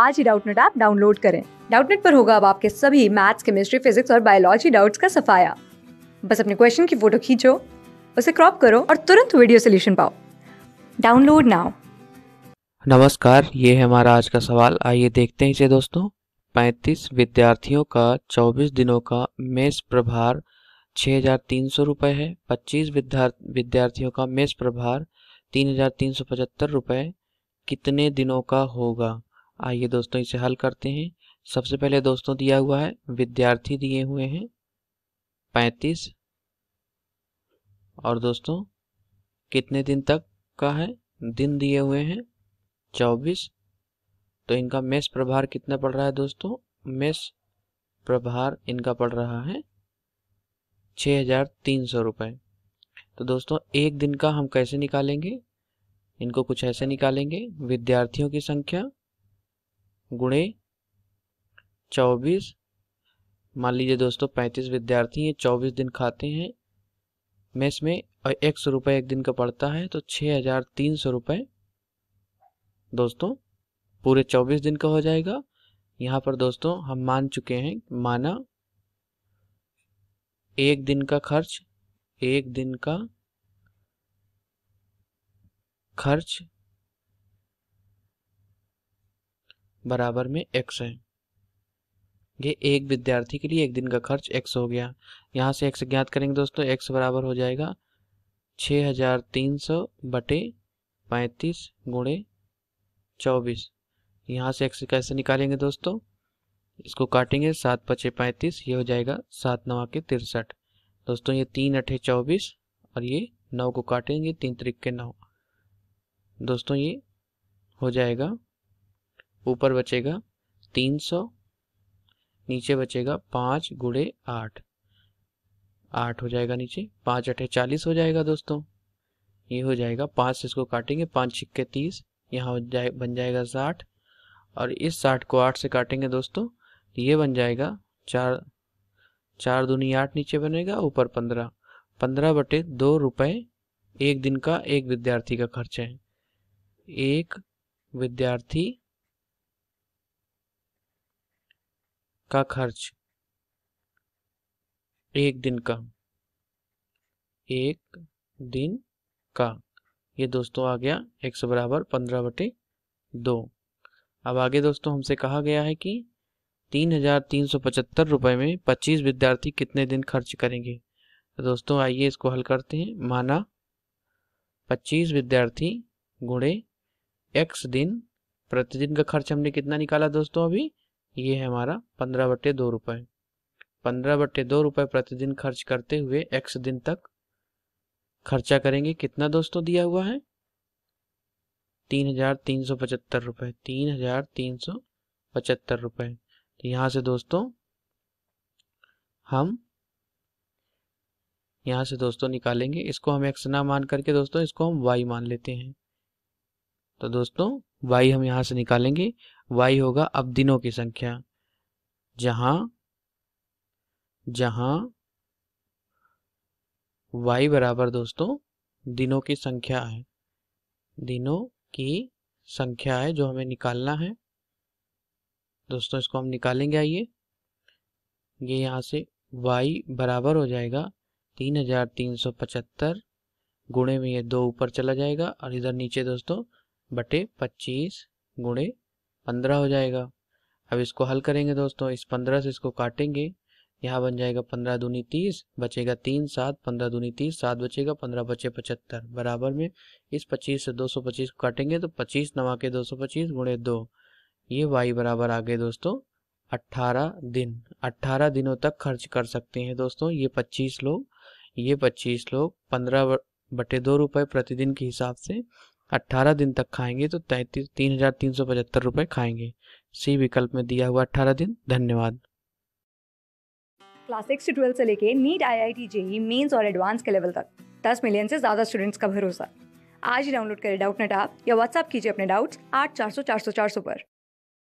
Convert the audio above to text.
आज ही Doubtnut app download करें डाउटनेट पर होगा अब आपके सभी मैथ्स केमिस्ट्री फिजिक्स और बायोलॉजी डाउट्स का सफाया बस अपने क्वेश्चन की फोटो खींचो उसे क्रॉप करो और तुरंत वीडियो सोल्यूशन पाओ डाउनलोड नाउ नमस्कार ये है हमारा आज का सवाल आइए देखते हैं इसे दोस्तों 35 विद्यार्थियों का 24 दिनों का मेस प्रभार छः हजार तीन सौ रुपये है पच्चीस विद्यार्थियों का मेस प्रभार तीन हजार तीन सौ पचहत्तर रुपये कितने दिनों का होगा आइए दोस्तों इसे हल करते हैं सबसे पहले दोस्तों दिया हुआ है विद्यार्थी दिए हुए हैं पैंतीस और दोस्तों कितने दिन तक का है दिन दिए हुए हैं चौबीस तो इनका मेष प्रभार कितना पड़ रहा है दोस्तों मेष प्रभार इनका पड़ रहा है छः हजार तीन सौ रुपये तो दोस्तों एक दिन का हम कैसे निकालेंगे इनको कुछ ऐसे निकालेंगे विद्यार्थियों की संख्या गुणे चौबीस मान लीजिए दोस्तों पैंतीस विद्यार्थी हैं चौबीस दिन खाते हैं मेस में एक सौ रुपये एक दिन का पड़ता है तो छः हज़ार तीन सौ रुपये दोस्तों पूरे चौबीस दिन का हो जाएगा यहाँ पर दोस्तों हम मान चुके हैं माना एक दिन का खर्च एक दिन का खर्च बराबर में एक्स है ये एक विद्यार्थी के लिए एक दिन का खर्च एक्स हो गया यहाँ से एक्स ज्ञात करेंगे दोस्तों एक्स बराबर हो जाएगा छः हजार तीन सौ बटे पैंतीस गुणे चौबीस यहाँ से एक्स कैसे निकालेंगे दोस्तों इसको काटेंगे सात पचे पैंतीस ये हो जाएगा सात नवा के तिरसठ दोस्तों ये तीन अठे चौबीस और ये नौ को काटेंगे तीन तरीक के नौ दोस्तों ये हो जाएगा ऊपर बचेगा तीन सौ नीचे बचेगा पाँच गुड़े आठ आठ हो जाएगा नीचे पाँच अठे चालीस हो जाएगा दोस्तों ये हो जाएगा पाँच से इसको काटेंगे पाँच छिक्के तीस यहाँ जाए बन जाएगा साठ और इस साठ को आठ से काटेंगे दोस्तों ये बन जाएगा चार चार दूनी आठ नीचे बनेगा ऊपर पंद्रह पंद्रह बटे दो रुपये एक दिन का एक विद्यार्थी का खर्च है एक विद्यार्थी का खर्च एक दिन का एक दिन का ये दोस्तों आ गया x बराबर पंद्रह बटे दो अब आगे दोस्तों हमसे कहा गया है कि तीन हजार तीन सौ पचहत्तर रुपये में पच्चीस विद्यार्थी कितने दिन खर्च करेंगे तो दोस्तों आइए इसको हल करते हैं माना पच्चीस विद्यार्थी गुणे एक्स दिन प्रतिदिन का खर्च हमने कितना निकाला दोस्तों अभी ये है हमारा पंद्रह बट्टे दो रुपये पंद्रह बट्टे दो रुपये प्रतिदिन खर्च करते हुए एक्स दिन तक खर्चा करेंगे कितना दोस्तों दिया हुआ है तीन हजार तीन सौ पचहत्तर रुपये तीन हजार तीन सौ पचहत्तर रुपये तो यहाँ से दोस्तों हम यहाँ से दोस्तों निकालेंगे इसको हम एक्स ना मान करके दोस्तों इसको हम वाई मान लेते हैं तो दोस्तों वाई हम यहाँ से निकालेंगे वाई होगा अब दिनों की संख्या जहां जहां y बराबर दोस्तों दिनों की संख्या है दिनों की संख्या है जो हमें निकालना है दोस्तों इसको हम निकालेंगे आइए ये यहाँ से y बराबर हो जाएगा तीन हजार तीन सौ पचहत्तर गुणे में ये दो ऊपर चला जाएगा और इधर नीचे दोस्तों बटे पच्चीस गुणे पंद्रह हो जाएगा अब इसको हल करेंगे दोस्तों इस पंद्रह से इसको काटेंगे यहाँ बन जाएगा पंद्रह दूनी तीस बचेगा तीन सात पंद्रह दूनी तीस सात बचेगा पंद्रह बचे पचहत्तर बराबर में इस पच्चीस से दो सौ पच्चीस को काटेंगे तो पच्चीस नवा के दो सौ पच्चीस गुणे दो ये वाई बराबर आ गए दोस्तों अट्ठारह दिन अट्ठारह दिनों तक खर्च कर सकते हैं दोस्तों ये पच्चीस लोग ये पच्चीस लोग पंद्रह बटे दो रुपये प्रतिदिन के हिसाब से अट्ठारह दिन तक खाएंगे तो तैंतीस तीन हजार तीन सौ पचहत्तर रुपये खाएंगे सी विकल्प में दिया हुआ अट्ठारह दिन धन्यवाद क्लास सिक्स से ट्वेल्थ से लेके NEET I I T JEE mains और एडवांस के लेवल तक दस मिलियन से ज़्यादा स्टूडेंट्स का भरोसा आज ही डाउनलोड करें डाउट नेट या व्हाट्सअप कीजिए अपने डाउट्स आठ चार सौ चार सौ चार सौ पर